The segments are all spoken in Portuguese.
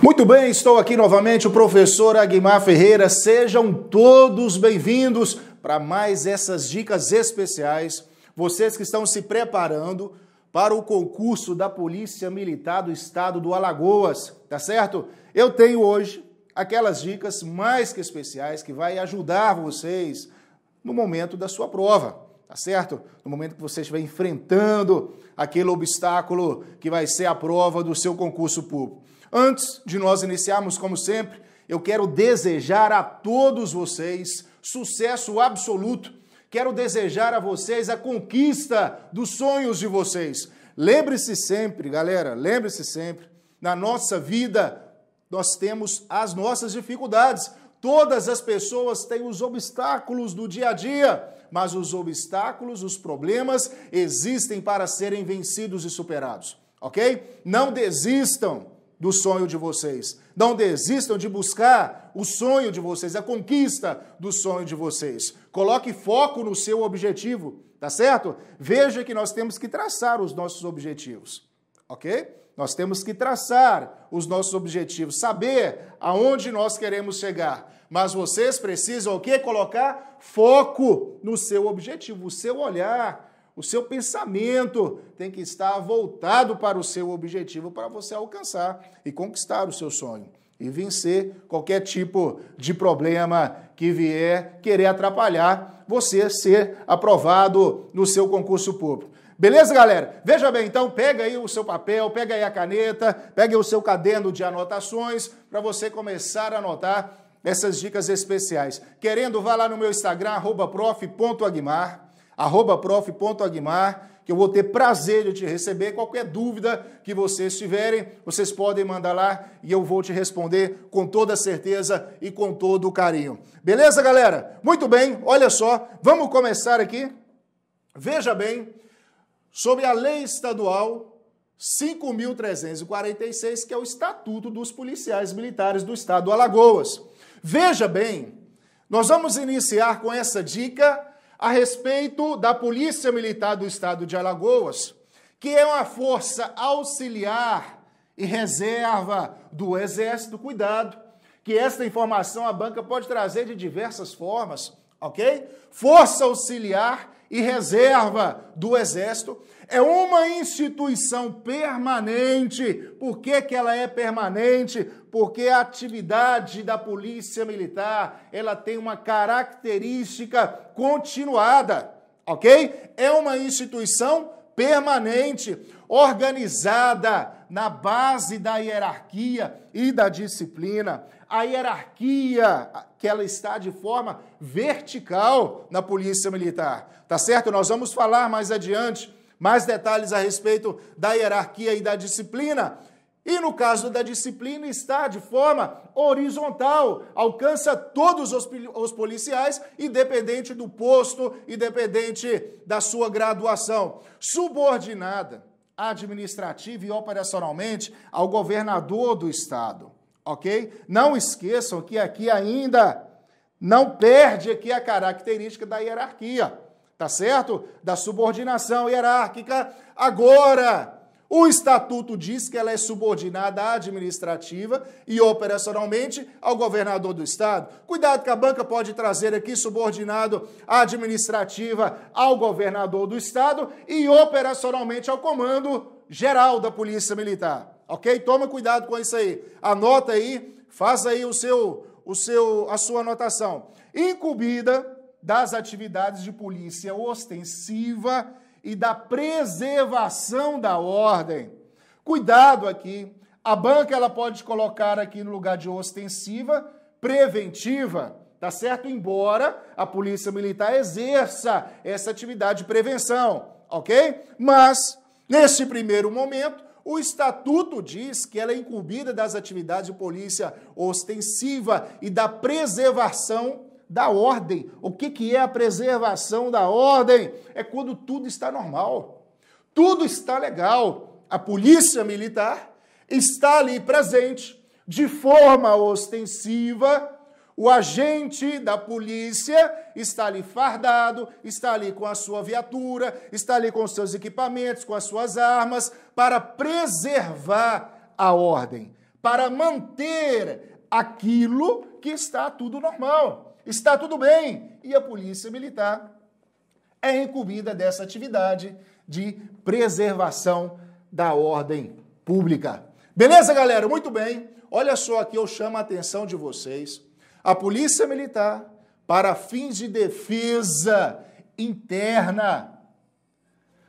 Muito bem, estou aqui novamente o professor Aguimar Ferreira. Sejam todos bem-vindos para mais essas dicas especiais. Vocês que estão se preparando para o concurso da Polícia Militar do Estado do Alagoas, tá certo? Eu tenho hoje aquelas dicas mais que especiais que vai ajudar vocês no momento da sua prova, tá certo? No momento que você estiver enfrentando aquele obstáculo que vai ser a prova do seu concurso público. Antes de nós iniciarmos, como sempre, eu quero desejar a todos vocês sucesso absoluto. Quero desejar a vocês a conquista dos sonhos de vocês. Lembre-se sempre, galera, lembre-se sempre, na nossa vida nós temos as nossas dificuldades. Todas as pessoas têm os obstáculos do dia a dia, mas os obstáculos, os problemas existem para serem vencidos e superados, ok? Não desistam do sonho de vocês. Não desistam de buscar o sonho de vocês, a conquista do sonho de vocês. Coloque foco no seu objetivo, tá certo? Veja que nós temos que traçar os nossos objetivos, ok? Nós temos que traçar os nossos objetivos, saber aonde nós queremos chegar. Mas vocês precisam o quê? Colocar foco no seu objetivo, o seu olhar, o seu pensamento tem que estar voltado para o seu objetivo para você alcançar e conquistar o seu sonho e vencer qualquer tipo de problema que vier querer atrapalhar você ser aprovado no seu concurso público. Beleza, galera? Veja bem, então pega aí o seu papel, pega aí a caneta, pega o seu caderno de anotações para você começar a anotar essas dicas especiais. Querendo, vá lá no meu Instagram, prof.aguimar arroba prof.agmar, que eu vou ter prazer de te receber. Qualquer dúvida que vocês tiverem, vocês podem mandar lá e eu vou te responder com toda certeza e com todo o carinho. Beleza, galera? Muito bem, olha só, vamos começar aqui. Veja bem, sobre a lei estadual 5.346, que é o Estatuto dos Policiais Militares do Estado do Alagoas. Veja bem, nós vamos iniciar com essa dica a respeito da Polícia Militar do Estado de Alagoas, que é uma força auxiliar e reserva do Exército. Cuidado, que esta informação a banca pode trazer de diversas formas, ok? Força auxiliar e Reserva do Exército. É uma instituição permanente. Por que, que ela é permanente? Porque a atividade da Polícia Militar, ela tem uma característica continuada, ok? É uma instituição permanente, organizada na base da hierarquia e da disciplina a hierarquia que ela está de forma vertical na polícia militar. Tá certo? Nós vamos falar mais adiante mais detalhes a respeito da hierarquia e da disciplina. E no caso da disciplina, está de forma horizontal, alcança todos os, policiais, independente do posto, independente da sua graduação. Subordinada administrativa e operacionalmente ao governador do estado ok? Não esqueçam que aqui ainda não perde aqui a característica da hierarquia, tá certo? Da subordinação hierárquica. Agora, o estatuto diz que ela é subordinada administrativa e operacionalmente ao governador do estado. Cuidado que a banca pode trazer aqui subordinado administrativa ao governador do estado e operacionalmente ao comando geral da Polícia Militar ok? Toma cuidado com isso aí. Anota aí, faça aí o seu, o seu, a sua anotação. Incumbida das atividades de polícia ostensiva e da preservação da ordem. Cuidado aqui. A banca ela pode colocar aqui no lugar de ostensiva, preventiva, tá certo? Embora a polícia militar exerça essa atividade de prevenção, ok? Mas nesse primeiro momento o estatuto diz que ela é incumbida das atividades de polícia ostensiva e da preservação da ordem. O que, que é a preservação da ordem? É quando tudo está normal, tudo está legal. A polícia militar está ali presente de forma ostensiva o agente da polícia está ali fardado, está ali com a sua viatura, está ali com os seus equipamentos, com as suas armas, para preservar a ordem, para manter aquilo que está tudo normal, está tudo bem. E a polícia militar é incumbida dessa atividade de preservação da ordem pública. Beleza, galera? Muito bem. Olha só aqui, eu chamo a atenção de vocês a Polícia Militar para fins de defesa interna.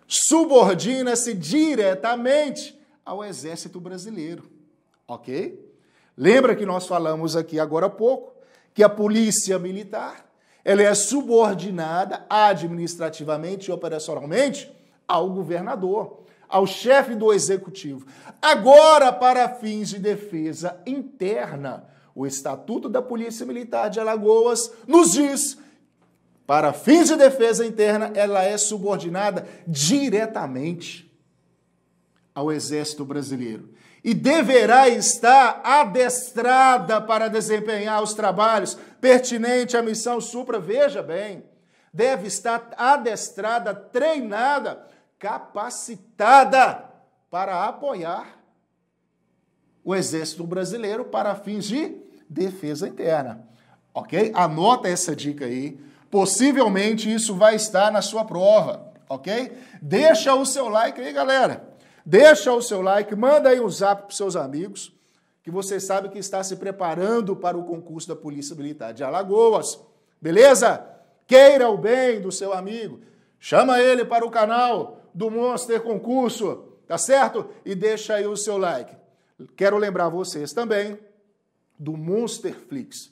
Subordina-se diretamente ao Exército Brasileiro, ok? Lembra que nós falamos aqui agora há pouco que a Polícia Militar ela é subordinada administrativamente e operacionalmente ao governador, ao chefe do executivo. Agora, para fins de defesa interna, o Estatuto da Polícia Militar de Alagoas nos diz para fins de defesa interna, ela é subordinada diretamente ao Exército Brasileiro e deverá estar adestrada para desempenhar os trabalhos pertinentes à missão supra. Veja bem, deve estar adestrada, treinada, capacitada para apoiar o Exército Brasileiro para fins de defesa interna. Ok? Anota essa dica aí. Possivelmente isso vai estar na sua prova, ok? Deixa o seu like aí, galera. Deixa o seu like, manda aí um zap para seus amigos, que você sabe que está se preparando para o concurso da Polícia Militar de Alagoas. Beleza? Queira o bem do seu amigo. Chama ele para o canal do Monster Concurso, tá certo? E deixa aí o seu like. Quero lembrar vocês também do Monsterflix.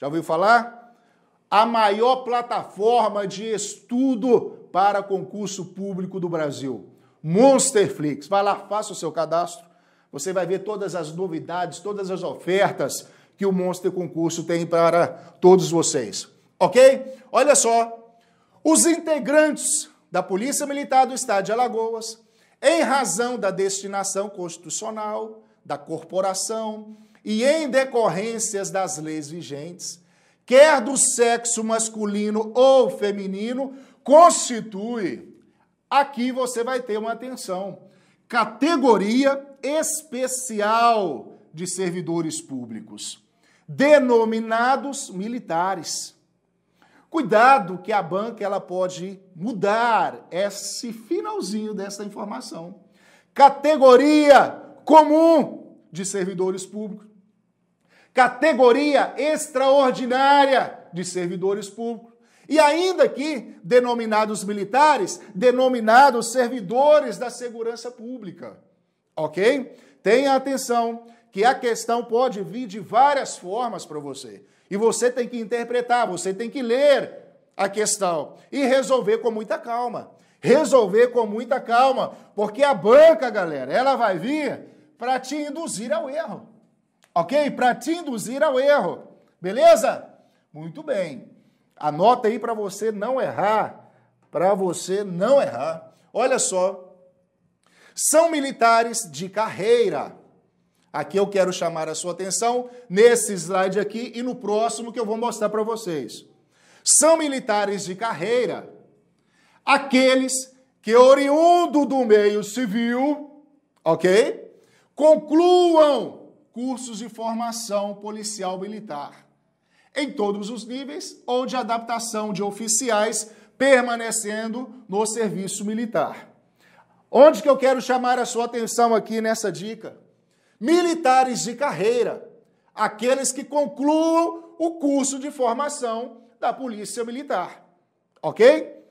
Já ouviu falar? A maior plataforma de estudo para concurso público do Brasil. Monsterflix. Vá lá, faça o seu cadastro. Você vai ver todas as novidades, todas as ofertas que o Monster Concurso tem para todos vocês. Ok? Olha só. Os integrantes da Polícia Militar do Estado de Alagoas, em razão da destinação constitucional, da corporação e em decorrências das leis vigentes, quer do sexo masculino ou feminino, constitui. Aqui você vai ter uma atenção. Categoria especial de servidores públicos, denominados militares. Cuidado que a banca ela pode mudar esse finalzinho dessa informação. Categoria comum de servidores públicos, categoria extraordinária de servidores públicos. E ainda que denominados militares, denominados servidores da segurança pública. Ok? Tenha atenção que a questão pode vir de várias formas para você. E você tem que interpretar, você tem que ler a questão e resolver com muita calma. Resolver com muita calma, porque a banca, galera, ela vai vir para te induzir ao erro. Ok? Para te induzir ao erro. Beleza? Muito bem. Anota aí para você não errar. Para você não errar. Olha só. São militares de carreira. Aqui eu quero chamar a sua atenção nesse slide aqui e no próximo que eu vou mostrar para vocês. São militares de carreira aqueles que, oriundo do meio civil, ok? concluam cursos de formação policial militar em todos os níveis ou de adaptação de oficiais permanecendo no serviço militar. Onde que eu quero chamar a sua atenção aqui nessa dica? Militares de carreira, aqueles que concluam o curso de formação da Polícia Militar. OK?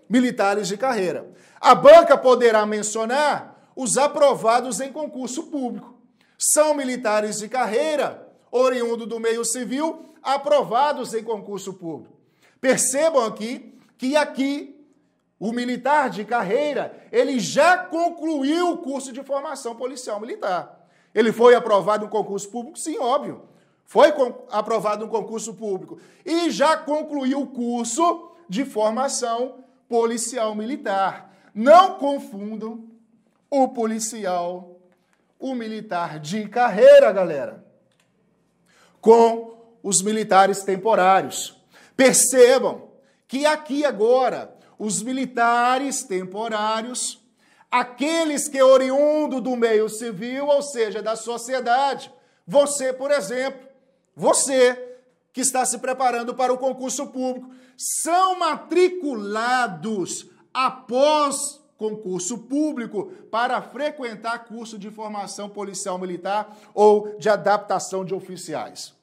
Militares de carreira. A banca poderá mencionar os aprovados em concurso público. São militares de carreira, oriundo do meio civil, aprovados em concurso público. Percebam aqui que aqui o militar de carreira, ele já concluiu o curso de formação policial militar. Ele foi aprovado no concurso público? Sim, óbvio. Foi aprovado no concurso público e já concluiu o curso de formação policial militar. Não confundam o policial o militar de carreira, galera, com os militares temporários. Percebam que aqui agora, os militares temporários, aqueles que oriundo do meio civil, ou seja, da sociedade, você, por exemplo, você que está se preparando para o concurso público, são matriculados após concurso público para frequentar curso de formação policial militar ou de adaptação de oficiais.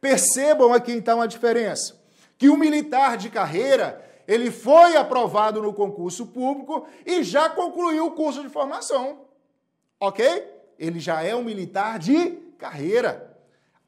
Percebam aqui então a diferença, que o militar de carreira, ele foi aprovado no concurso público e já concluiu o curso de formação. OK? Ele já é um militar de carreira.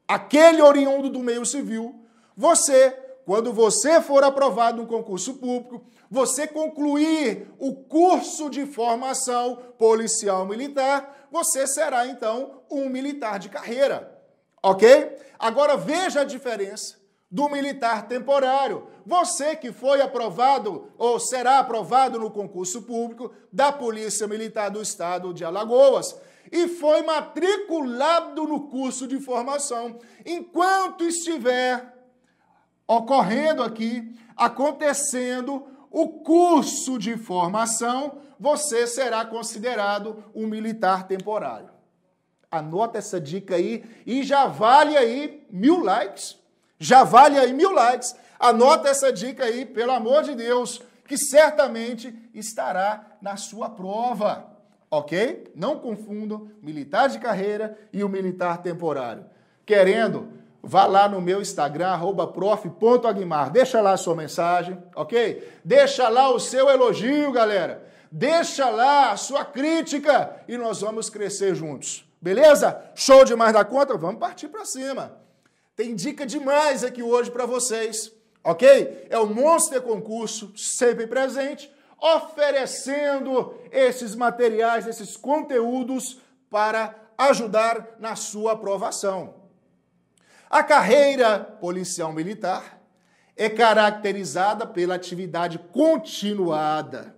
Aquele oriundo do meio civil, você quando você for aprovado no concurso público, você concluir o curso de formação policial militar, você será então um militar de carreira. Ok? Agora veja a diferença do militar temporário. Você que foi aprovado ou será aprovado no concurso público da Polícia Militar do Estado de Alagoas e foi matriculado no curso de formação, enquanto estiver ocorrendo aqui, acontecendo o curso de formação, você será considerado um militar temporário. Anota essa dica aí e já vale aí mil likes. Já vale aí mil likes. Anota essa dica aí, pelo amor de Deus, que certamente estará na sua prova. Ok? Não confundam militar de carreira e o militar temporário. Querendo Vá lá no meu Instagram, prof.aguimar. Deixa lá a sua mensagem, ok? Deixa lá o seu elogio, galera. Deixa lá a sua crítica e nós vamos crescer juntos. Beleza? Show demais da conta? Vamos partir para cima. Tem dica demais aqui hoje para vocês, ok? É o Monster Concurso, sempre presente, oferecendo esses materiais, esses conteúdos para ajudar na sua aprovação. A carreira policial militar é caracterizada pela atividade continuada.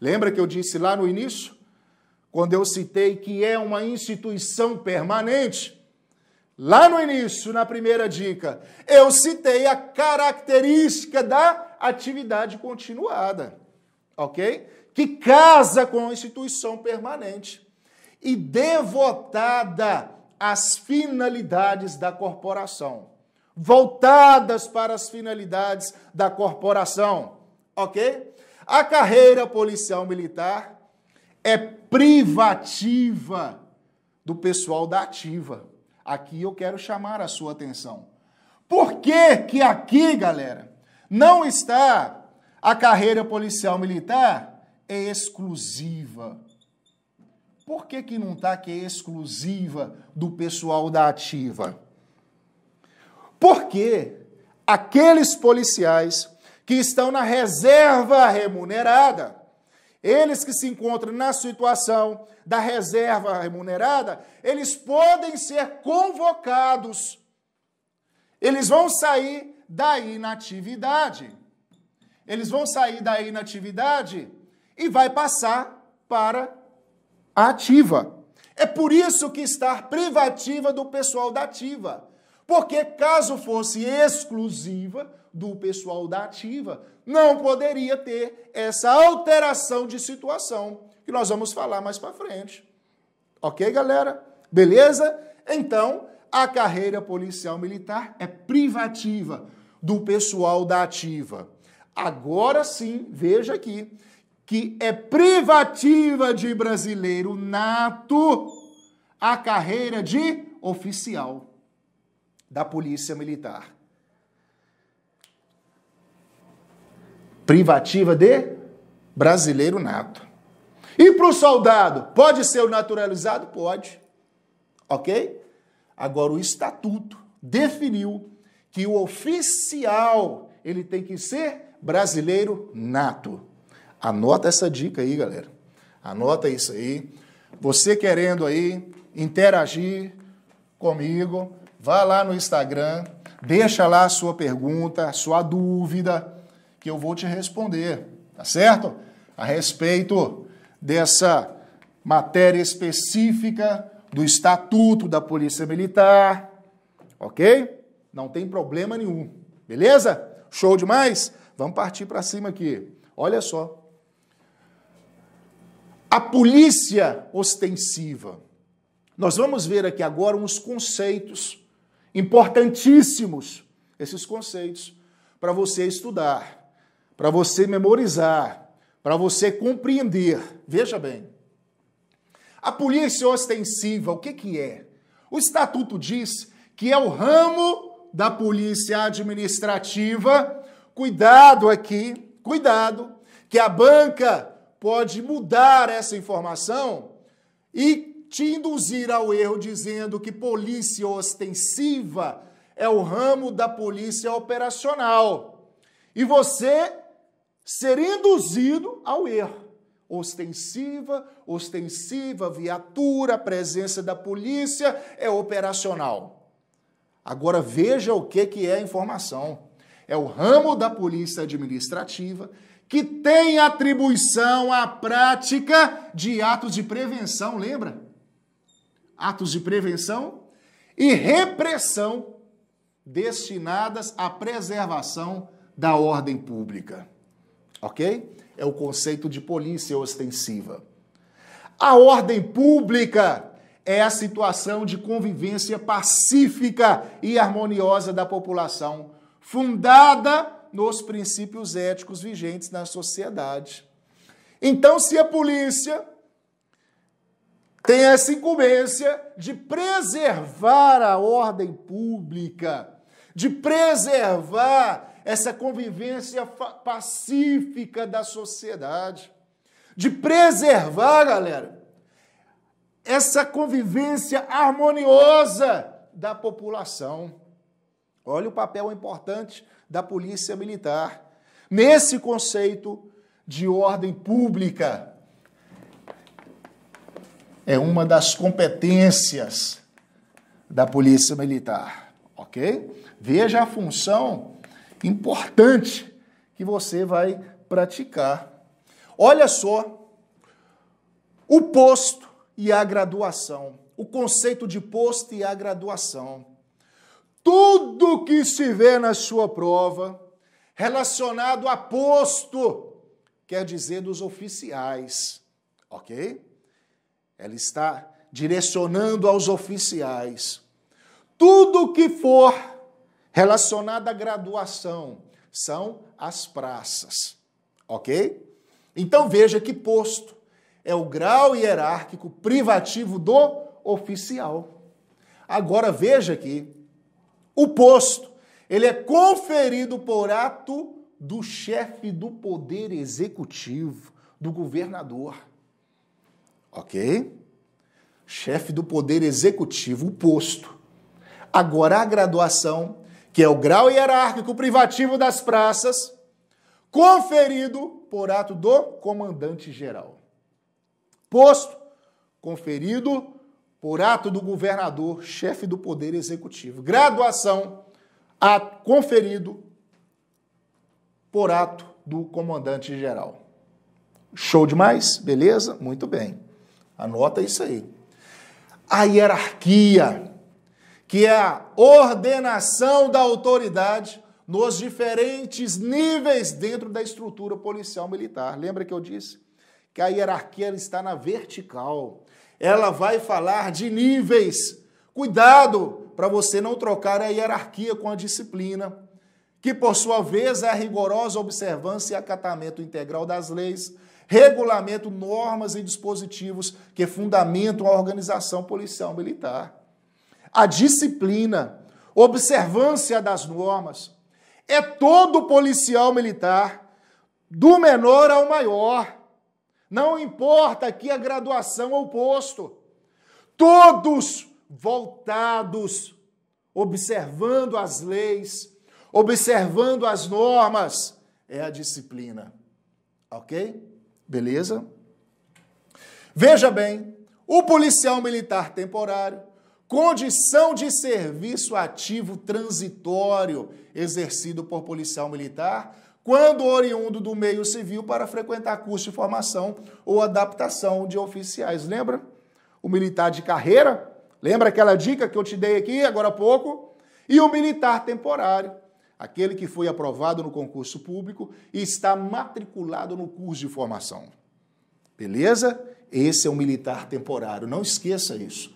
Lembra que eu disse lá no início? Quando eu citei que é uma instituição permanente, lá no início, na primeira dica, eu citei a característica da atividade continuada, ok? Que casa com a instituição permanente e devotada as finalidades da corporação. Voltadas para as finalidades da corporação, ok? A carreira policial militar é privativa do pessoal da ativa. Aqui eu quero chamar a sua atenção. Por que que aqui, galera, não está a carreira policial militar é exclusiva por que, que não está que é exclusiva do pessoal da ativa? Porque aqueles policiais que estão na reserva remunerada, eles que se encontram na situação da reserva remunerada, eles podem ser convocados. Eles vão sair da inatividade. Eles vão sair da inatividade e vai passar para ativa. É por isso que está privativa do pessoal da ativa. Porque caso fosse exclusiva do pessoal da ativa, não poderia ter essa alteração de situação, que nós vamos falar mais para frente. OK, galera? Beleza? Então, a carreira policial militar é privativa do pessoal da ativa. Agora sim, veja aqui, que é privativa de brasileiro nato a carreira de oficial da Polícia Militar. Privativa de brasileiro nato. E para o soldado, pode ser o naturalizado? Pode. Ok? Agora, o estatuto definiu que o oficial ele tem que ser brasileiro nato. Anota essa dica aí, galera. Anota isso aí. Você querendo aí interagir comigo, vá lá no Instagram, deixa lá a sua pergunta, a sua dúvida, que eu vou te responder, tá certo? A respeito dessa matéria específica do Estatuto da Polícia Militar, ok? Não tem problema nenhum, beleza? Show demais? Vamos partir para cima aqui. Olha só, a polícia ostensiva. Nós vamos ver aqui agora uns conceitos importantíssimos, esses conceitos, para você estudar, para você memorizar, para você compreender. Veja bem. A polícia ostensiva, o que, que é? O estatuto diz que é o ramo da polícia administrativa. Cuidado aqui, cuidado, que a banca pode mudar essa informação e te induzir ao erro dizendo que polícia ostensiva é o ramo da polícia operacional. E você ser induzido ao erro. Ostensiva, ostensiva, viatura, presença da polícia é operacional. Agora veja o que, que é a informação. É o ramo da polícia administrativa, que tem atribuição à prática de atos de prevenção, lembra? Atos de prevenção e repressão destinadas à preservação da ordem pública. Ok? É o conceito de polícia ostensiva. A ordem pública é a situação de convivência pacífica e harmoniosa da população, fundada nos princípios éticos vigentes na sociedade. Então, se a polícia tem essa incumbência de preservar a ordem pública, de preservar essa convivência pacífica da sociedade, de preservar, galera, essa convivência harmoniosa da população. Olha o papel importante da polícia militar, nesse conceito de ordem pública. É uma das competências da polícia militar, ok? Veja a função importante que você vai praticar. Olha só o posto e a graduação, o conceito de posto e a graduação tudo que estiver na sua prova, relacionado a posto, quer dizer dos oficiais, ok? Ela está direcionando aos oficiais. Tudo que for relacionado à graduação são as praças, ok? Então veja que posto é o grau hierárquico privativo do oficial. Agora veja aqui, o posto, ele é conferido por ato do chefe do poder executivo, do governador. OK? Chefe do poder executivo, o posto. Agora a graduação, que é o grau hierárquico privativo das praças, conferido por ato do comandante geral. Posto conferido por ato do governador, chefe do Poder Executivo. Graduação a conferido por ato do comandante-geral. Show demais? Beleza? Muito bem. Anota isso aí. A hierarquia, que é a ordenação da autoridade nos diferentes níveis dentro da estrutura policial militar. Lembra que eu disse que a hierarquia está na vertical ela vai falar de níveis. Cuidado para você não trocar a hierarquia com a disciplina, que por sua vez é a rigorosa observância e acatamento integral das leis, regulamento, normas e dispositivos que fundamentam a organização policial militar. A disciplina, observância das normas, é todo policial militar, do menor ao maior não importa aqui a graduação ou posto. Todos voltados, observando as leis, observando as normas, é a disciplina. Ok? Beleza? Veja bem, o policial militar temporário, condição de serviço ativo transitório exercido por policial militar, quando oriundo do meio civil, para frequentar curso de formação ou adaptação de oficiais. Lembra? O militar de carreira, lembra aquela dica que eu te dei aqui agora há pouco? E o militar temporário, aquele que foi aprovado no concurso público e está matriculado no curso de formação. Beleza? Esse é o militar temporário, não esqueça isso.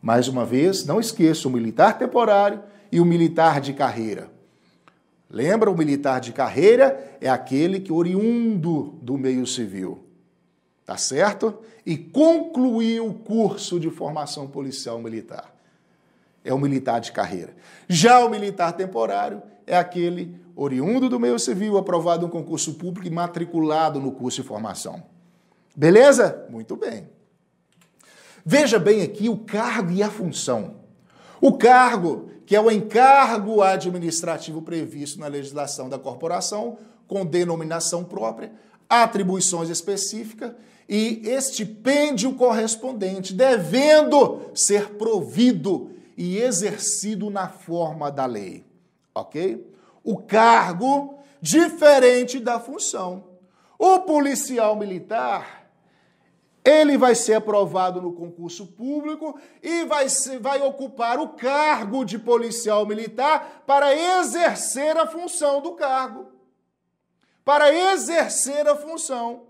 Mais uma vez, não esqueça o militar temporário e o militar de carreira. Lembra, o militar de carreira é aquele que oriundo do meio civil. Tá certo? E concluiu o curso de formação policial militar. É o militar de carreira. Já o militar temporário é aquele oriundo do meio civil, aprovado em um concurso público e matriculado no curso de formação. Beleza? Muito bem. Veja bem aqui o cargo e a função. O cargo que é o encargo administrativo previsto na legislação da corporação, com denominação própria, atribuições específicas e estipêndio correspondente, devendo ser provido e exercido na forma da lei. Ok? O cargo, diferente da função. O policial militar ele vai ser aprovado no concurso público e vai, vai ocupar o cargo de policial militar para exercer a função do cargo. Para exercer a função.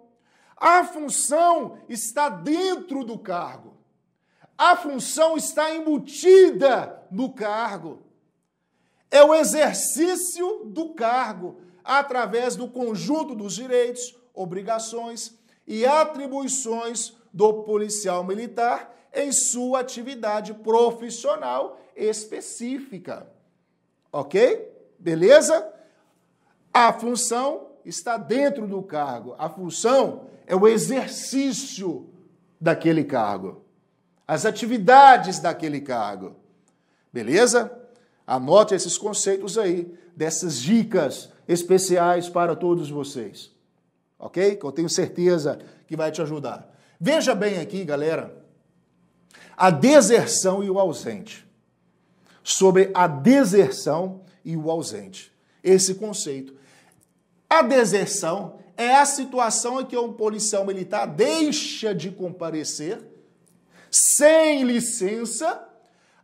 A função está dentro do cargo. A função está embutida no cargo. É o exercício do cargo através do conjunto dos direitos, obrigações, e atribuições do policial militar em sua atividade profissional específica. Ok? Beleza? A função está dentro do cargo. A função é o exercício daquele cargo, as atividades daquele cargo. Beleza? Anote esses conceitos aí, dessas dicas especiais para todos vocês ok? Que eu tenho certeza que vai te ajudar. Veja bem aqui, galera, a deserção e o ausente. Sobre a deserção e o ausente. Esse conceito. A deserção é a situação em que um policial militar deixa de comparecer sem licença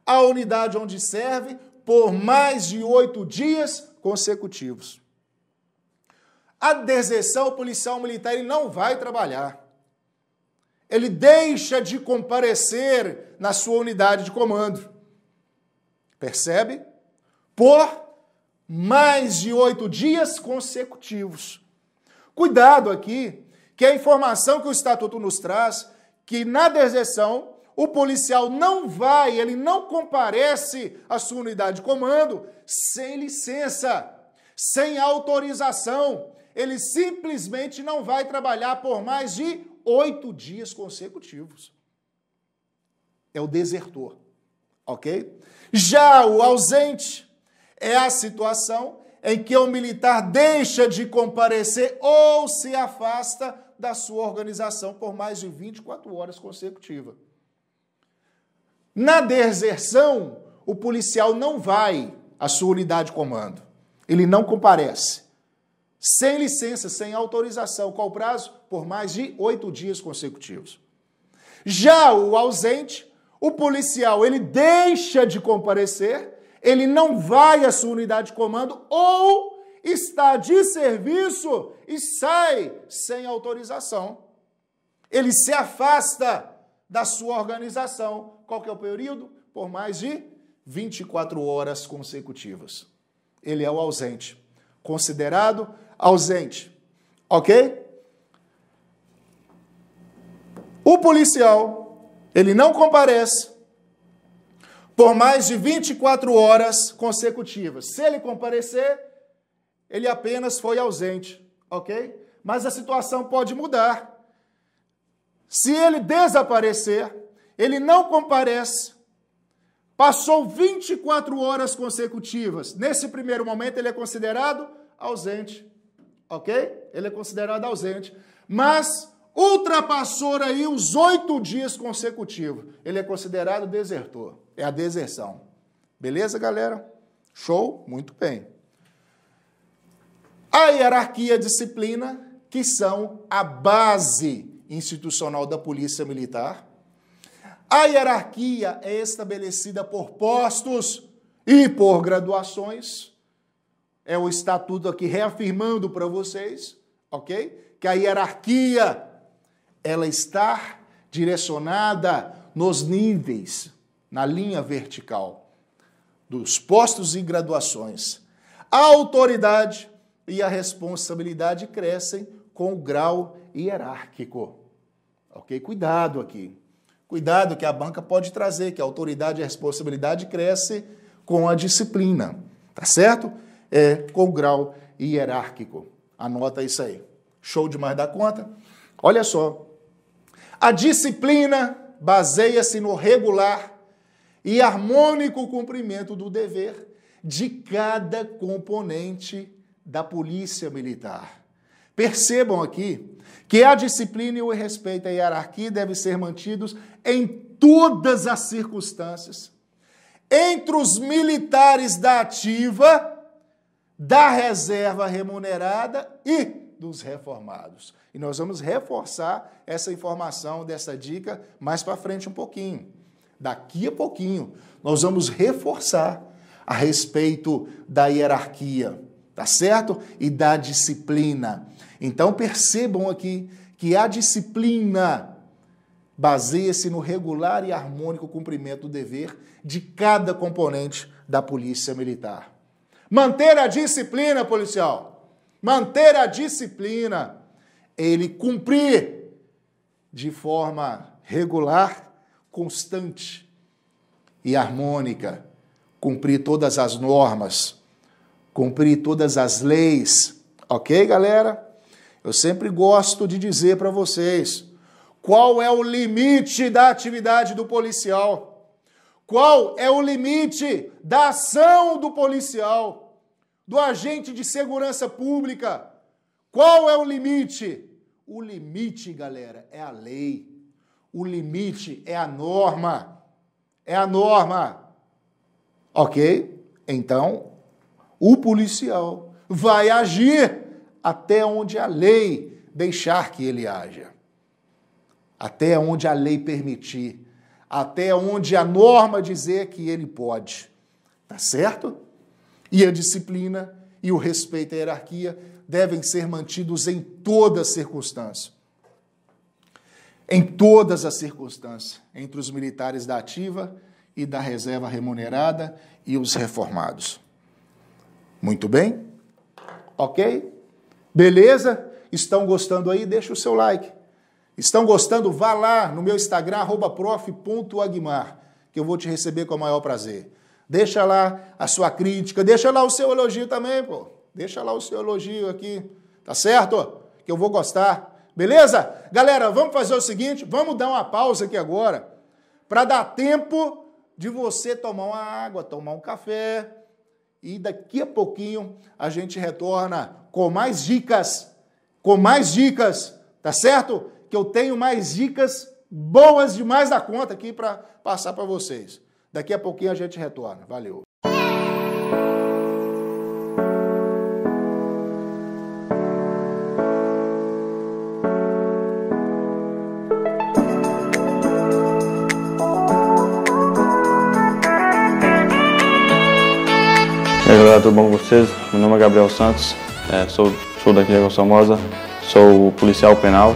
à unidade onde serve por mais de oito dias consecutivos. A deserção, o policial militar, ele não vai trabalhar. Ele deixa de comparecer na sua unidade de comando. Percebe? Por mais de oito dias consecutivos. Cuidado aqui, que a informação que o Estatuto nos traz, que na deserção o policial não vai, ele não comparece à sua unidade de comando sem licença, sem autorização, ele simplesmente não vai trabalhar por mais de oito dias consecutivos. É o desertor, ok? Já o ausente é a situação em que o militar deixa de comparecer ou se afasta da sua organização por mais de 24 horas consecutivas. Na deserção, o policial não vai à sua unidade de comando. Ele não comparece sem licença, sem autorização. Qual o prazo? Por mais de oito dias consecutivos. Já o ausente, o policial, ele deixa de comparecer, ele não vai à sua unidade de comando ou está de serviço e sai sem autorização. Ele se afasta da sua organização. Qual que é o período? Por mais de 24 horas consecutivas. Ele é o ausente, considerado ausente. Ok? O policial, ele não comparece por mais de 24 horas consecutivas. Se ele comparecer, ele apenas foi ausente, ok? Mas a situação pode mudar. Se ele desaparecer, ele não comparece, passou 24 horas consecutivas. Nesse primeiro momento, ele é considerado ausente ok? Ele é considerado ausente. Mas ultrapassou aí os oito dias consecutivos. Ele é considerado desertor. É a deserção. Beleza, galera? Show? Muito bem. A hierarquia e a disciplina, que são a base institucional da Polícia Militar. A hierarquia é estabelecida por postos e por graduações é o estatuto aqui reafirmando para vocês, ok? Que a hierarquia ela está direcionada nos níveis, na linha vertical dos postos e graduações. A autoridade e a responsabilidade crescem com o grau hierárquico. OK? Cuidado aqui. Cuidado que a banca pode trazer que a autoridade e a responsabilidade cresce com a disciplina, tá certo? é, com grau hierárquico. Anota isso aí. Show demais da conta? Olha só. A disciplina baseia-se no regular e harmônico cumprimento do dever de cada componente da polícia militar. Percebam aqui que a disciplina e o respeito à hierarquia devem ser mantidos em todas as circunstâncias, entre os militares da ativa da reserva remunerada e dos reformados. E nós vamos reforçar essa informação dessa dica mais para frente um pouquinho. Daqui a pouquinho, nós vamos reforçar a respeito da hierarquia, tá certo? E da disciplina. Então percebam aqui que a disciplina baseia-se no regular e harmônico cumprimento do dever de cada componente da Polícia Militar. Manter a disciplina, policial. Manter a disciplina. Ele cumprir de forma regular, constante e harmônica. Cumprir todas as normas. Cumprir todas as leis. Ok, galera? Eu sempre gosto de dizer para vocês qual é o limite da atividade do policial. Qual é o limite da ação do policial? do agente de segurança pública. Qual é o limite? O limite, galera, é a lei. O limite é a norma. É a norma. Ok? Então, o policial vai agir até onde a lei deixar que ele haja. Até onde a lei permitir. Até onde a norma dizer que ele pode. Tá certo? e a disciplina e o respeito à hierarquia devem ser mantidos em toda circunstância. Em todas as circunstâncias, entre os militares da ativa e da reserva remunerada e os reformados. Muito bem? Ok? Beleza? Estão gostando aí? Deixa o seu like. Estão gostando? Vá lá no meu Instagram, prof.agmar, que eu vou te receber com o maior prazer. Deixa lá a sua crítica, deixa lá o seu elogio também, pô. Deixa lá o seu elogio aqui, tá certo? Que eu vou gostar. Beleza? Galera, vamos fazer o seguinte, vamos dar uma pausa aqui agora para dar tempo de você tomar uma água, tomar um café, e daqui a pouquinho a gente retorna com mais dicas, com mais dicas, tá certo? Que eu tenho mais dicas boas demais da conta aqui para passar para vocês. Daqui a pouquinho a gente retorna. Valeu. E é, aí galera, tudo bom com vocês? Meu nome é Gabriel Santos, é, sou, sou daqui de Gonçalmosa, sou policial penal.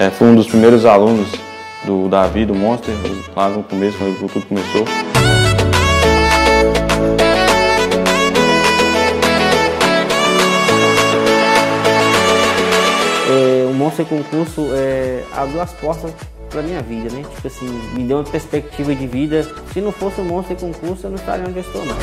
É, fui um dos primeiros alunos do Davi, do Monster, lá no começo, quando tudo começou. bom ser concurso é, abriu as portas para minha vida, né? Tipo assim, me deu uma perspectiva de vida. Se não fosse o Monster concurso, eu não estaria onde eu estou, não.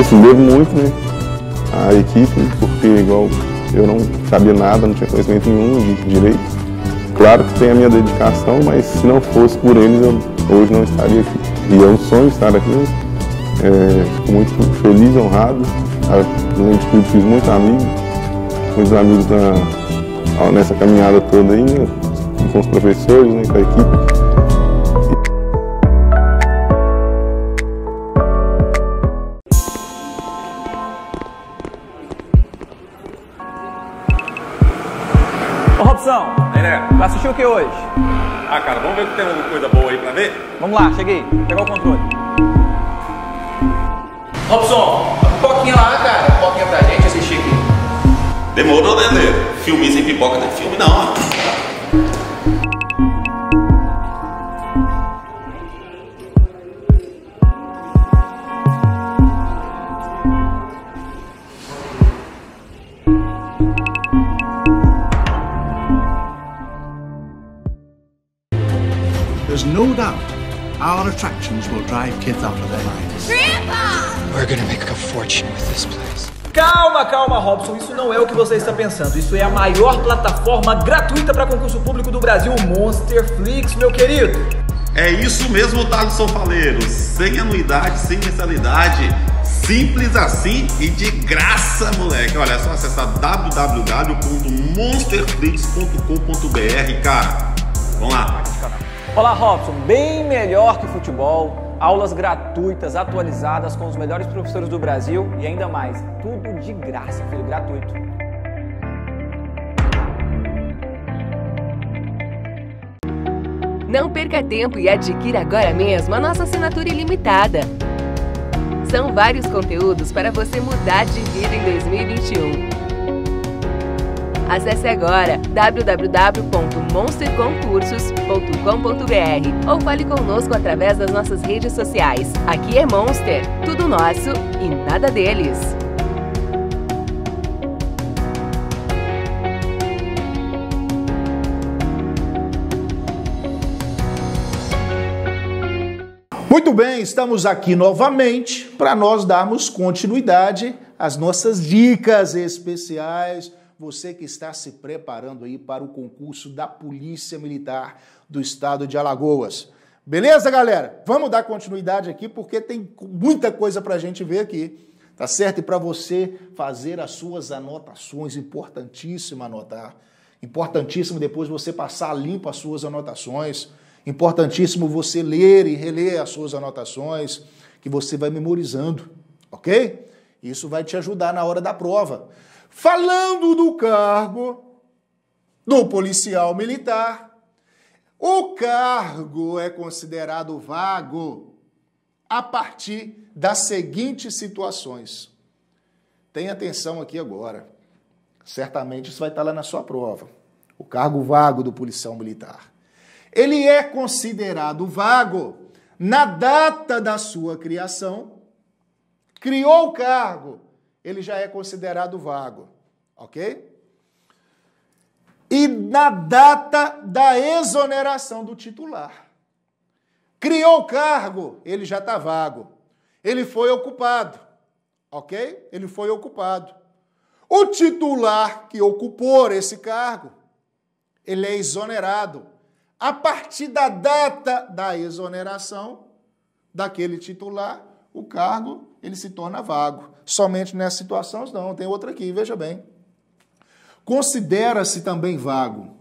Assim, devo muito, né? A equipe, porque igual eu não sabia nada, não tinha conhecimento nenhum de direito. Claro que tem a minha dedicação, mas se não fosse por eles, eu hoje não estaria aqui. E é um sonho estar aqui, né? É, fico muito feliz, honrado. Além de tudo, fiz muitos amigos, muitos amigos na, nessa caminhada toda aí, né? com os professores, né? com a equipe. Ô Robson, vai assistir o que hoje? Ah, cara, vamos ver se tem alguma coisa boa aí pra ver? Vamos lá, cheguei. Pegar o controle. Um lá, cara. Um pra gente assistir aqui. Demorou, né, Lê? Filme sem pipoca filme, não. There's no doubt our attractions will drive kids out of their minds. We're gonna make a fortune with this place. Calma, calma, Robson, isso não é o que você está pensando. Isso é a maior plataforma gratuita para concurso público do Brasil, Monsterflix, meu querido. É isso mesmo, Thaleson Faleiro. Sem anuidade, sem mensalidade. Simples assim e de graça, moleque. Olha, é só acessar www.monsterflix.com.br, cara. Vamos lá. Olá, Robson. Bem melhor que futebol, aulas gratuitas, atualizadas com os melhores professores do Brasil e ainda mais, tudo de graça, filho, gratuito. Não perca tempo e adquira agora mesmo a nossa assinatura ilimitada. São vários conteúdos para você mudar de vida em 2021. Acesse agora www.monsterconcursos.com.br ou fale conosco através das nossas redes sociais. Aqui é Monster, tudo nosso e nada deles. Muito bem, estamos aqui novamente para nós darmos continuidade às nossas dicas especiais você que está se preparando aí para o concurso da Polícia Militar do Estado de Alagoas. Beleza, galera? Vamos dar continuidade aqui porque tem muita coisa para a gente ver aqui, tá certo? E para você fazer as suas anotações, importantíssimo anotar, importantíssimo depois você passar limpo as suas anotações, importantíssimo você ler e reler as suas anotações, que você vai memorizando, ok? Isso vai te ajudar na hora da prova. Falando do cargo do policial militar, o cargo é considerado vago a partir das seguintes situações. Tenha atenção aqui agora. Certamente isso vai estar lá na sua prova. O cargo vago do policial militar. Ele é considerado vago na data da sua criação. Criou o cargo, ele já é considerado vago, ok? E na data da exoneração do titular. Criou o cargo, ele já está vago. Ele foi ocupado, ok? Ele foi ocupado. O titular que ocupou esse cargo, ele é exonerado a partir da data da exoneração daquele titular, o cargo ele se torna vago. Somente nessa situação, não, tem outra aqui, veja bem. Considera-se também vago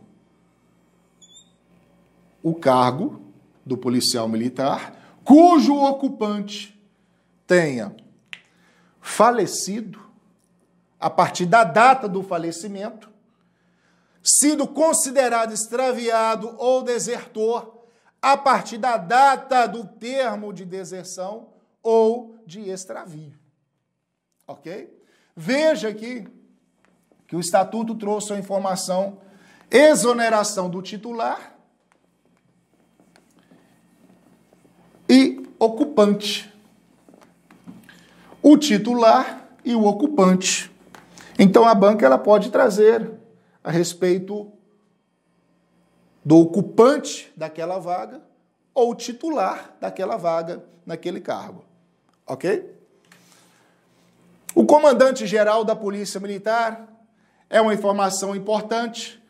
o cargo do policial militar cujo ocupante tenha falecido a partir da data do falecimento, sido considerado extraviado ou desertor a partir da data do termo de deserção ou de extravio. Ok? Veja aqui que o estatuto trouxe a informação exoneração do titular e ocupante. O titular e o ocupante. Então a banca ela pode trazer a respeito do ocupante daquela vaga ou titular daquela vaga naquele cargo ok? O comandante-geral da Polícia Militar é uma informação importante,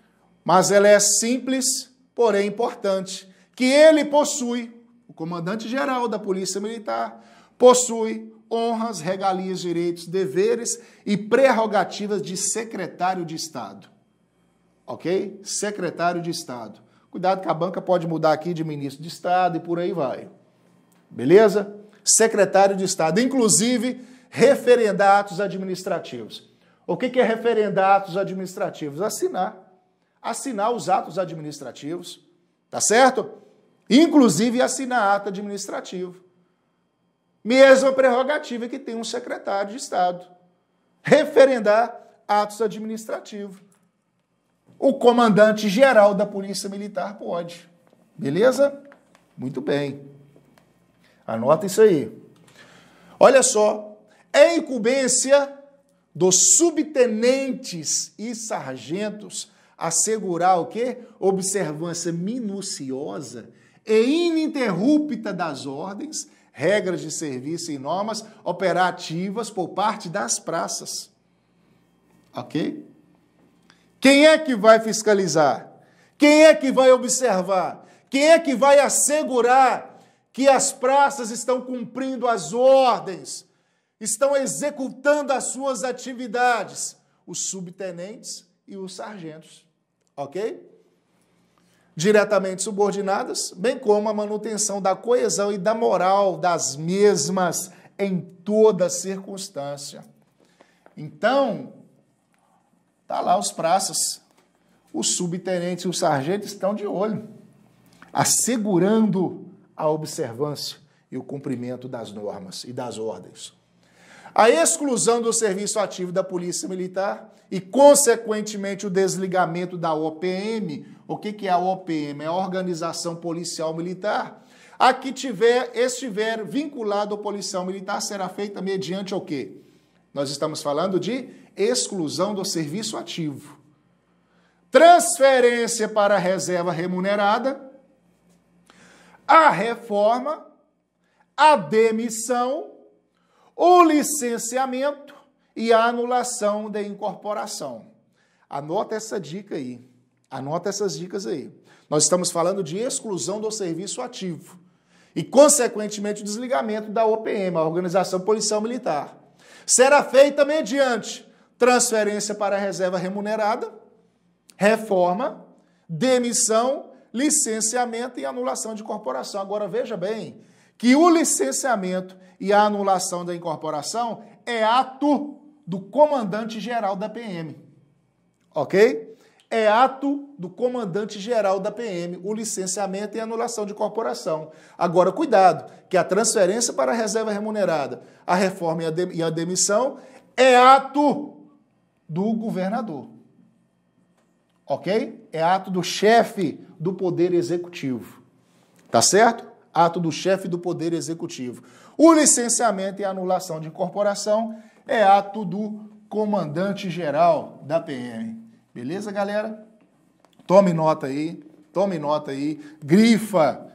mas ela é simples, porém importante, que ele possui, o comandante-geral da Polícia Militar, possui honras, regalias, direitos, deveres e prerrogativas de secretário de Estado. Ok? Secretário de Estado. Cuidado que a banca pode mudar aqui de ministro de Estado e por aí vai. Beleza? secretário de Estado, inclusive referendar atos administrativos. O que é referendar atos administrativos? Assinar. Assinar os atos administrativos, tá certo? Inclusive assinar ato administrativo. Mesma prerrogativa que tem um secretário de Estado. Referendar atos administrativos. O comandante geral da Polícia Militar pode. Beleza? Muito bem. Anota isso aí. Olha só, é incumbência dos subtenentes e sargentos assegurar o quê? Observância minuciosa e ininterrupta das ordens, regras de serviço e normas operativas por parte das praças. OK? Quem é que vai fiscalizar? Quem é que vai observar? Quem é que vai assegurar que as praças estão cumprindo as ordens, estão executando as suas atividades, os subtenentes e os sargentos, ok? Diretamente subordinadas, bem como a manutenção da coesão e da moral das mesmas em toda circunstância. Então, tá lá os praças, os subtenentes e os sargentos estão de olho, assegurando a observância e o cumprimento das normas e das ordens. A exclusão do serviço ativo da Polícia Militar e, consequentemente, o desligamento da OPM. O que, que é a OPM? É a Organização Policial Militar. A que tiver, estiver vinculado ao policial militar será feita mediante o quê? Nós estamos falando de exclusão do serviço ativo. Transferência para a reserva remunerada a reforma, a demissão, o licenciamento e a anulação de incorporação. Anota essa dica aí. Anota essas dicas aí. Nós estamos falando de exclusão do serviço ativo e, consequentemente, o desligamento da OPM, a Organização Policial Militar. Será feita mediante transferência para a reserva remunerada, reforma, demissão licenciamento e anulação de incorporação. Agora veja bem que o licenciamento e a anulação da incorporação é ato do comandante-geral da PM. OK? É ato do comandante-geral da PM, o licenciamento e anulação de incorporação. Agora, cuidado, que a transferência para a reserva remunerada, a reforma e a demissão é ato do governador ok? É ato do chefe do Poder Executivo. Tá certo? Ato do chefe do Poder Executivo. O licenciamento e anulação de incorporação é ato do comandante-geral da PM. Beleza, galera? Tome nota aí, tome nota aí, grifa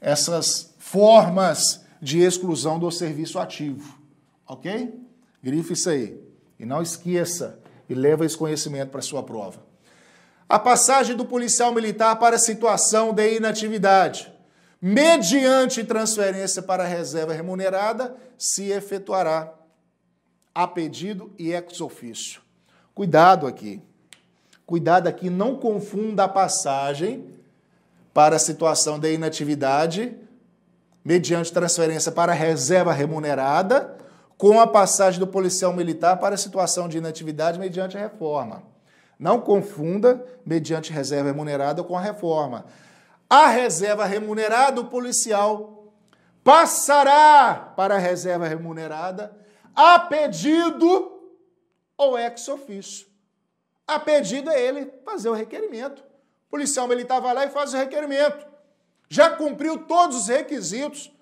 essas formas de exclusão do serviço ativo, ok? Grife isso aí. E não esqueça e leva esse conhecimento para sua prova a passagem do policial militar para situação de inatividade, mediante transferência para reserva remunerada, se efetuará a pedido e ex ofício. Cuidado aqui. Cuidado aqui, não confunda a passagem para situação de inatividade mediante transferência para reserva remunerada com a passagem do policial militar para situação de inatividade mediante reforma. Não confunda mediante reserva remunerada com a reforma. A reserva remunerada, o policial passará para a reserva remunerada a pedido ou ex ofício. A pedido é ele fazer o requerimento. O policial militar vai lá e faz o requerimento. Já cumpriu todos os requisitos,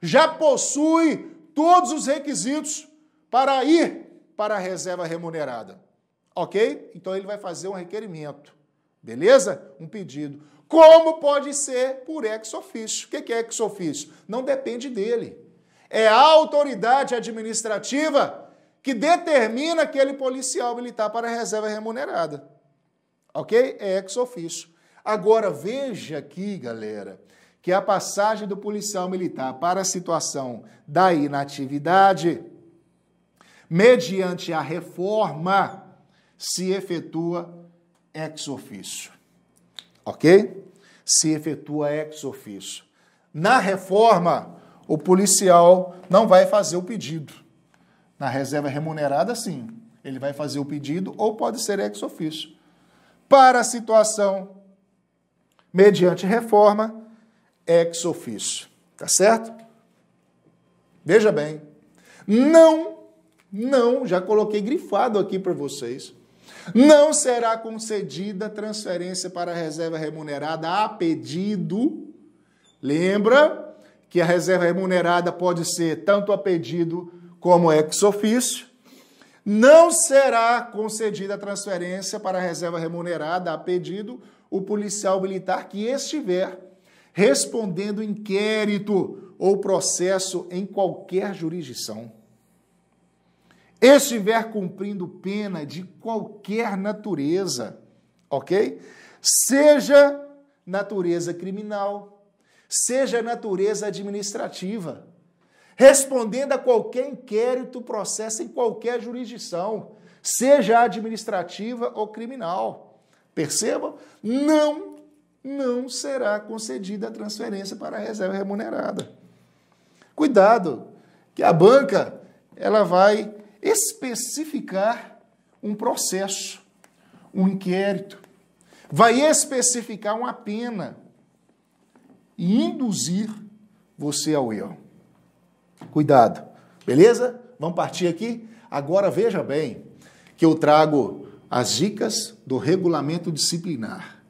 já possui todos os requisitos para ir para a reserva remunerada. Ok? Então ele vai fazer um requerimento. Beleza? Um pedido. Como pode ser por ex officio? O que é ex officio? Não depende dele. É a autoridade administrativa que determina aquele policial militar para reserva remunerada. Ok? É ex officio. Agora, veja aqui, galera, que a passagem do policial militar para a situação da inatividade, mediante a reforma, se efetua ex officio. Ok? Se efetua ex officio. Na reforma, o policial não vai fazer o pedido. Na reserva remunerada, sim. Ele vai fazer o pedido ou pode ser ex officio. Para a situação mediante reforma, ex officio. Tá certo? Veja bem, não, não, já coloquei grifado aqui para vocês não será concedida transferência para reserva remunerada a pedido. Lembra que a reserva remunerada pode ser tanto a pedido como ex ofício. Não será concedida transferência para reserva remunerada a pedido o policial militar que estiver respondendo inquérito ou processo em qualquer jurisdição estiver cumprindo pena de qualquer natureza, ok? Seja natureza criminal, seja natureza administrativa, respondendo a qualquer inquérito, processo em qualquer jurisdição, seja administrativa ou criminal. Percebam? Não, não será concedida a transferência para a reserva remunerada. Cuidado, que a banca ela vai especificar um processo, um inquérito, vai especificar uma pena e induzir você ao erro. Cuidado, beleza? Vamos partir aqui? Agora veja bem que eu trago as dicas do regulamento disciplinar.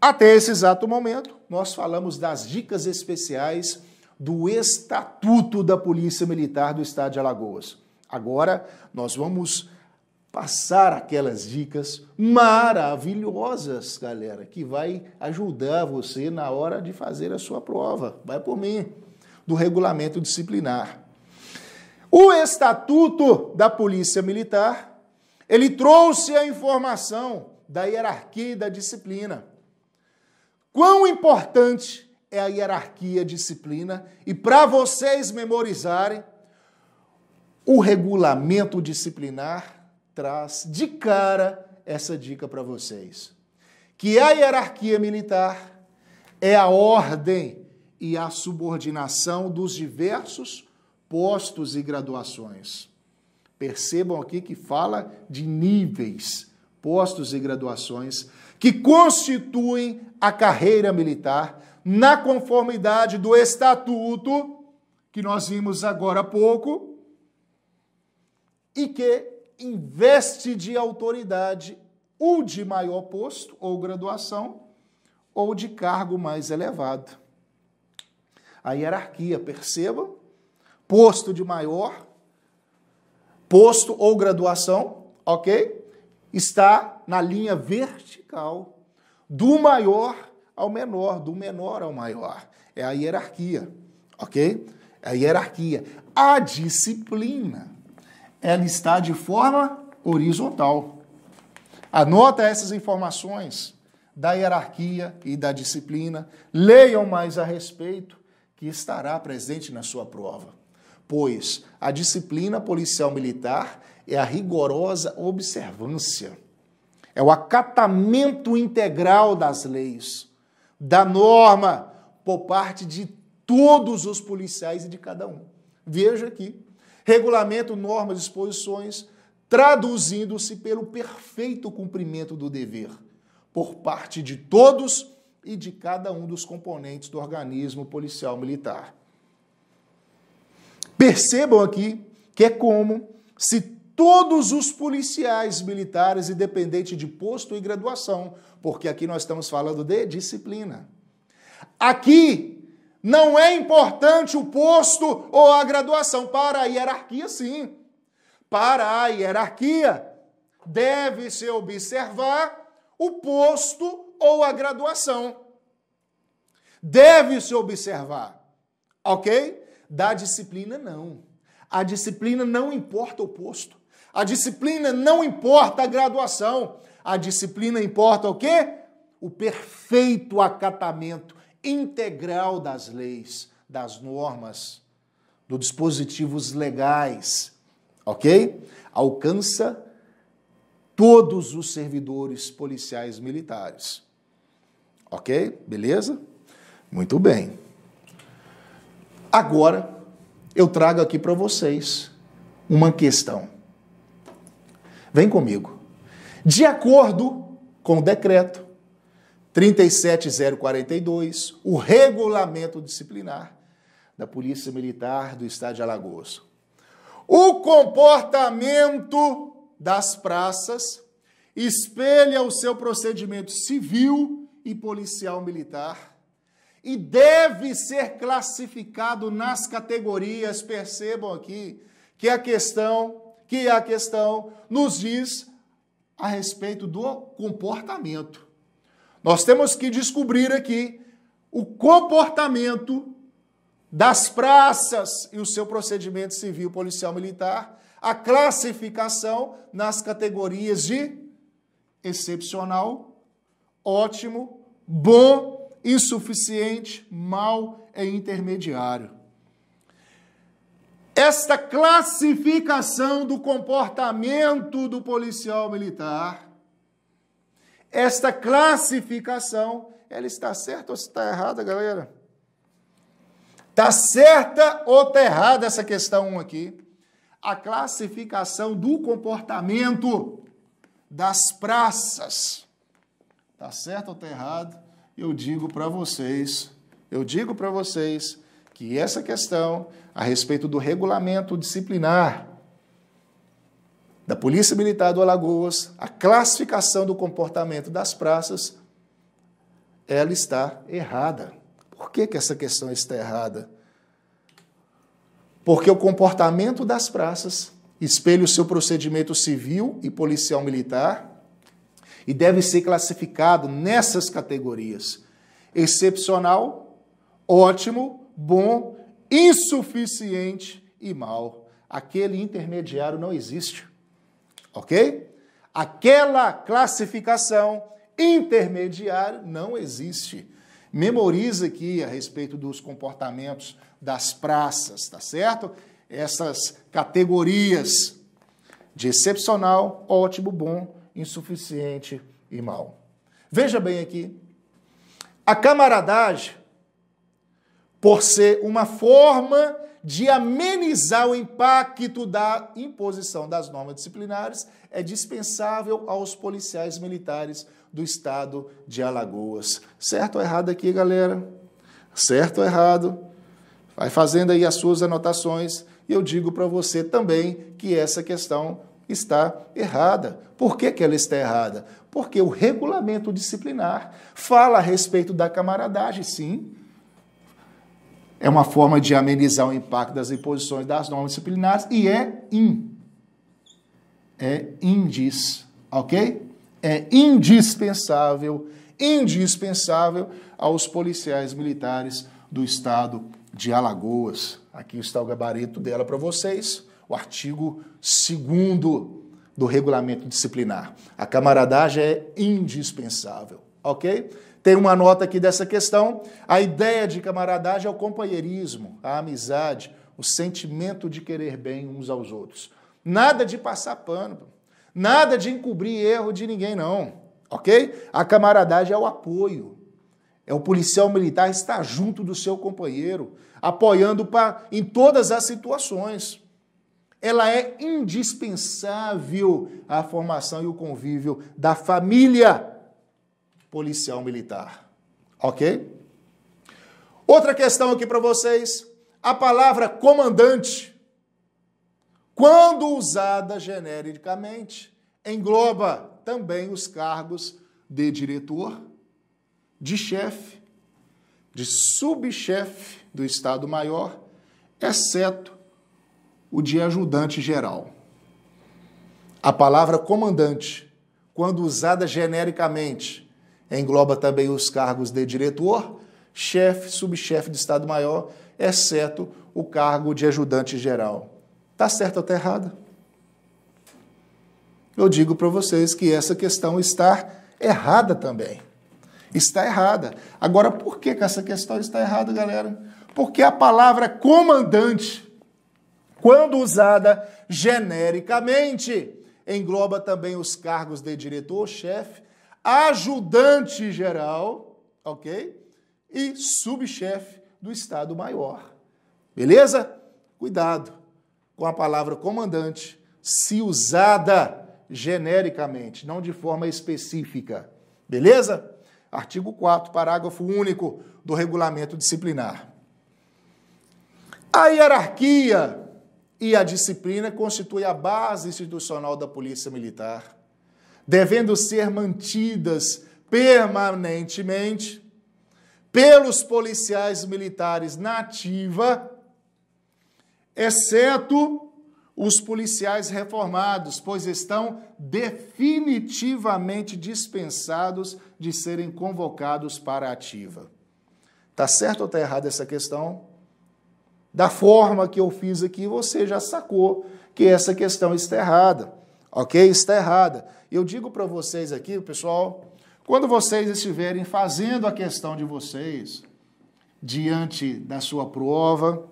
Até esse exato momento, nós falamos das dicas especiais do Estatuto da Polícia Militar do Estado de Alagoas. Agora nós vamos passar aquelas dicas maravilhosas, galera, que vai ajudar você na hora de fazer a sua prova. Vai por mim, do regulamento disciplinar. O Estatuto da Polícia Militar, ele trouxe a informação da hierarquia e da disciplina. Quão importante é a hierarquia, disciplina. E para vocês memorizarem, o regulamento disciplinar traz de cara essa dica para vocês. Que a hierarquia militar é a ordem e a subordinação dos diversos postos e graduações. Percebam aqui que fala de níveis, postos e graduações que constituem a carreira militar na conformidade do estatuto que nós vimos agora há pouco e que investe de autoridade ou de maior posto ou graduação ou de cargo mais elevado. A hierarquia, perceba Posto de maior, posto ou graduação, ok? Está na linha vertical do maior ao menor, do menor ao maior. É a hierarquia, ok? É a hierarquia. A disciplina, ela está de forma horizontal. Anota essas informações da hierarquia e da disciplina. Leiam mais a respeito, que estará presente na sua prova. Pois a disciplina policial militar é a rigorosa observância, é o acatamento integral das leis da norma por parte de todos os policiais e de cada um. Veja aqui, regulamento, normas, disposições, traduzindo-se pelo perfeito cumprimento do dever por parte de todos e de cada um dos componentes do organismo policial militar. Percebam aqui que é como se todos os policiais militares, independente de posto e graduação, porque aqui nós estamos falando de disciplina. Aqui não é importante o posto ou a graduação, para a hierarquia, sim. Para a hierarquia, deve-se observar o posto ou a graduação. Deve-se observar, ok? Da disciplina, não. A disciplina não importa o posto. A disciplina não importa a graduação. A disciplina importa o quê? O perfeito acatamento integral das leis, das normas, dos dispositivos legais, ok? Alcança todos os servidores policiais militares. Ok? Beleza? Muito bem. Agora, eu trago aqui para vocês uma questão. Vem comigo. De acordo com o decreto 37042, o regulamento disciplinar da Polícia Militar do Estado de Alagoas, o comportamento das praças espelha o seu procedimento civil e policial militar e deve ser classificado nas categorias, percebam aqui, que a questão que é a questão, nos diz a respeito do comportamento. Nós temos que descobrir aqui o comportamento das praças e o seu procedimento civil, policial, militar, a classificação nas categorias de excepcional, ótimo, bom, insuficiente, mal e intermediário. Esta classificação do comportamento do policial militar, esta classificação, ela está certa ou está errada, galera? Está certa ou está errada essa questão aqui? A classificação do comportamento das praças. Está certo ou está errado? Eu digo para vocês, eu digo para vocês que essa questão a respeito do regulamento disciplinar da Polícia Militar do Alagoas, a classificação do comportamento das praças, ela está errada. Por que, que essa questão está errada? Porque o comportamento das praças espelha o seu procedimento civil e policial militar e deve ser classificado nessas categorias: excepcional, ótimo, bom insuficiente e mau. Aquele intermediário não existe. Ok? Aquela classificação intermediária não existe. Memoriza aqui a respeito dos comportamentos das praças, tá certo? Essas categorias de excepcional, ótimo, bom, insuficiente e mal. Veja bem aqui. A camaradagem por ser uma forma de amenizar o impacto da imposição das normas disciplinares, é dispensável aos policiais militares do estado de Alagoas. Certo ou errado aqui, galera? Certo ou errado? Vai fazendo aí as suas anotações e eu digo para você também que essa questão está errada. Por que, que ela está errada? Porque o regulamento disciplinar fala a respeito da camaradagem, sim, é uma forma de amenizar o impacto das imposições das normas disciplinares e é in. É indis, ok? É indispensável, indispensável aos policiais militares do estado de Alagoas. Aqui está o gabarito dela para vocês, o artigo 2 do regulamento disciplinar. A camaradagem é indispensável, ok? Tem uma nota aqui dessa questão. A ideia de camaradagem é o companheirismo, a amizade, o sentimento de querer bem uns aos outros. Nada de passar pano, nada de encobrir erro de ninguém, não. Ok? A camaradagem é o apoio. É o policial militar estar junto do seu companheiro, apoiando pra, em todas as situações. Ela é indispensável à formação e o convívio da família policial militar. Ok? Outra questão aqui para vocês. A palavra comandante, quando usada genericamente, engloba também os cargos de diretor, de chefe, de subchefe do Estado-Maior, exceto o de ajudante geral. A palavra comandante, quando usada genericamente, Engloba também os cargos de diretor, chefe, subchefe de Estado-Maior, exceto o cargo de ajudante geral. Tá certo ou está errado? Eu digo para vocês que essa questão está errada também. Está errada. Agora, por que, que essa questão está errada, galera? Porque a palavra comandante, quando usada genericamente, engloba também os cargos de diretor, chefe, ajudante geral, ok? E subchefe do Estado-Maior. Beleza? Cuidado com a palavra comandante, se usada genericamente, não de forma específica. Beleza? Artigo 4, parágrafo único do regulamento disciplinar. A hierarquia e a disciplina constituem a base institucional da Polícia Militar devendo ser mantidas permanentemente pelos policiais militares na ativa, exceto os policiais reformados, pois estão definitivamente dispensados de serem convocados para a ativa. Tá certo ou tá errada essa questão? Da forma que eu fiz aqui, você já sacou que essa questão está errada. Ok? Está errada. Eu digo para vocês aqui, pessoal, quando vocês estiverem fazendo a questão de vocês diante da sua prova,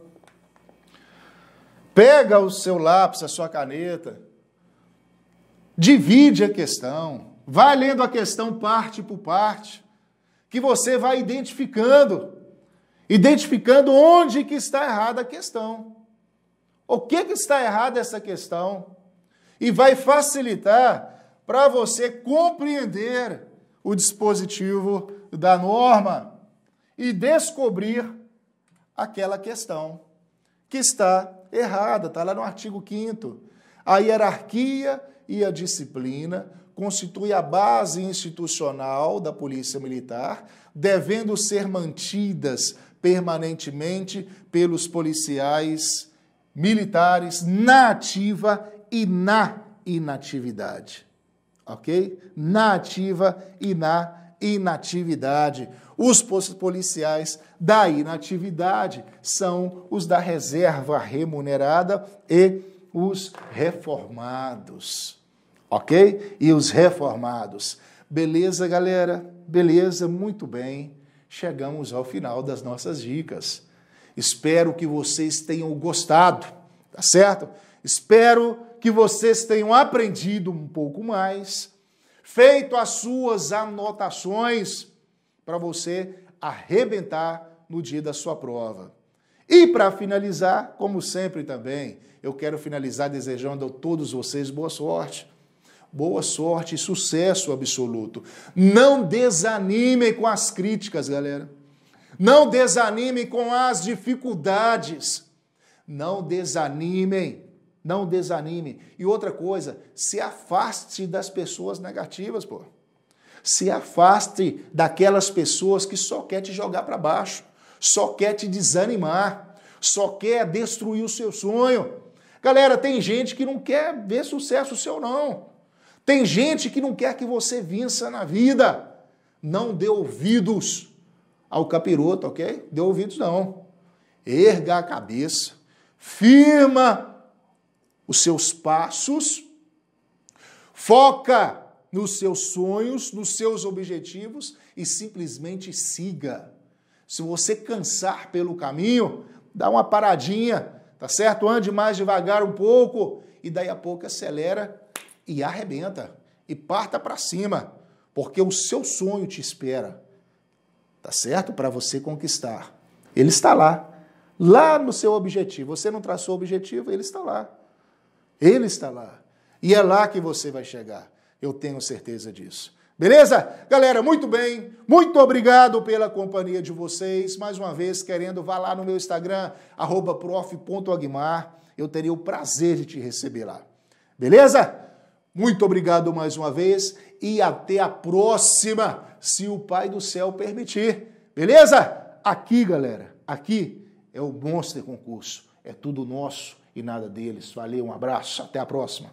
pega o seu lápis, a sua caneta, divide a questão, vai lendo a questão parte por parte, que você vai identificando, identificando onde que está errada a questão. O que que está errado essa questão? e vai facilitar para você compreender o dispositivo da norma e descobrir aquela questão que está errada, está lá no artigo 5 A hierarquia e a disciplina constituem a base institucional da Polícia Militar, devendo ser mantidas permanentemente pelos policiais militares na ativa e na inatividade. Ok? Na ativa e na inatividade. Os policiais da inatividade são os da reserva remunerada e os reformados. Ok? E os reformados. Beleza, galera? Beleza, muito bem. Chegamos ao final das nossas dicas. Espero que vocês tenham gostado, tá certo? Espero que vocês tenham aprendido um pouco mais, feito as suas anotações para você arrebentar no dia da sua prova. E para finalizar, como sempre também, eu quero finalizar desejando a todos vocês boa sorte. Boa sorte e sucesso absoluto. Não desanimem com as críticas, galera. Não desanimem com as dificuldades. Não desanimem não desanime. E outra coisa, se afaste das pessoas negativas, pô. Se afaste daquelas pessoas que só quer te jogar para baixo, só quer te desanimar, só quer destruir o seu sonho. Galera, tem gente que não quer ver sucesso seu não. Tem gente que não quer que você vença na vida. Não dê ouvidos ao capiroto, ok? Dê ouvidos não. Erga a cabeça, firma os seus passos, foca nos seus sonhos, nos seus objetivos e simplesmente siga. Se você cansar pelo caminho, dá uma paradinha, tá certo? Ande mais devagar um pouco e daí a pouco acelera e arrebenta e parta para cima, porque o seu sonho te espera. Tá certo? Para você conquistar. Ele está lá, lá no seu objetivo. Você não traçou o objetivo, ele está lá. Ele está lá. E é lá que você vai chegar. Eu tenho certeza disso. Beleza? Galera, muito bem. Muito obrigado pela companhia de vocês. Mais uma vez, querendo, vá lá no meu Instagram, prof.aguimar. Eu teria o prazer de te receber lá. Beleza? Muito obrigado mais uma vez e até a próxima, se o Pai do Céu permitir. Beleza? Aqui, galera, aqui é o Monster Concurso. É tudo nosso e nada deles. Valeu, um abraço, até a próxima.